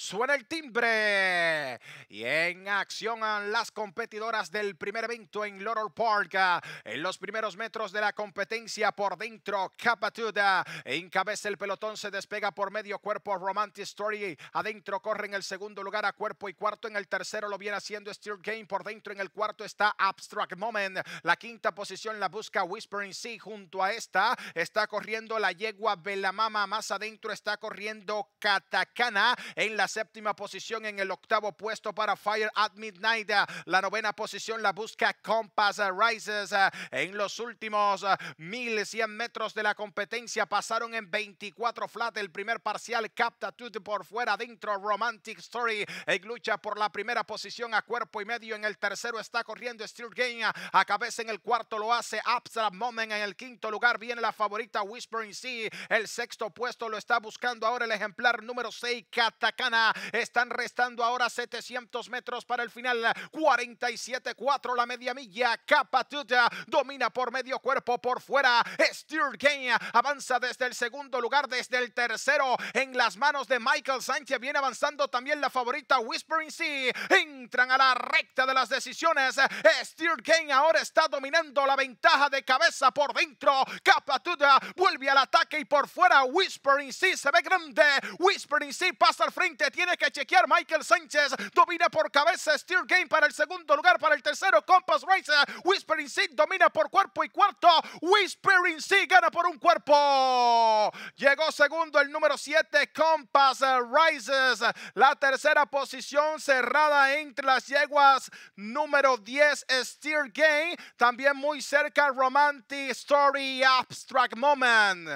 Suena el timbre y en acción las competidoras del primer evento en Laurel Park. Ah, en los primeros metros de la competencia por dentro, Capatuda encabeza el pelotón, se despega por medio cuerpo Romantic Story. Adentro corre en el segundo lugar a cuerpo y cuarto. En el tercero lo viene haciendo Steel Game. Por dentro en el cuarto está Abstract Moment. La quinta posición la busca Whispering Sea. Junto a esta está corriendo la yegua Mama Más adentro está corriendo Katakana. En la séptima posición, en el octavo puesto para Fire at Midnight. Ah, la novena posición la busca Compass Rises. Ah, en los últimos 1100 ah, metros de la competencia pasaron en 24 flat el primer parcial. capta por fuera, dentro Romantic Story. En lucha por la primera posición a cuerpo y medio. En el tercero está corriendo Steel Game. A cabeza en el cuarto lo hace Abstract Moment. En el quinto lugar viene la favorita Whispering Sea. El sexto puesto lo está buscando ahora el ejemplar número 6, Katakana. Están restando ahora 700 metros para el final. 47-4 la media milla. Capatuta eh, domina por medio cuerpo por fuera. Steer eh, Game avanza desde el segundo lugar, desde el tercero. En las manos de Michael Sánchez viene avanzando también la favorita Whispering Sea. Entran a la recta de las decisiones. Steer Game ahora está dominando la ventaja de cabeza por dentro. Capatuta eh, vuelve al ataque y por fuera Whispering Sea se ve grande. Whispering Sea pasa al frente tiene que chequear Michael Sánchez. Domina por cabeza Steer Game para el segundo lugar. Para el tercero, Compass Rises Whispering Sea domina por cuerpo y cuarto. Whispering Sea gana por un cuerpo. Llegó segundo el número 7, Compass Rises. La tercera posición cerrada entre las yeguas. Número 10, Steer Game. También muy cerca, Romantic Story Abstract Moment.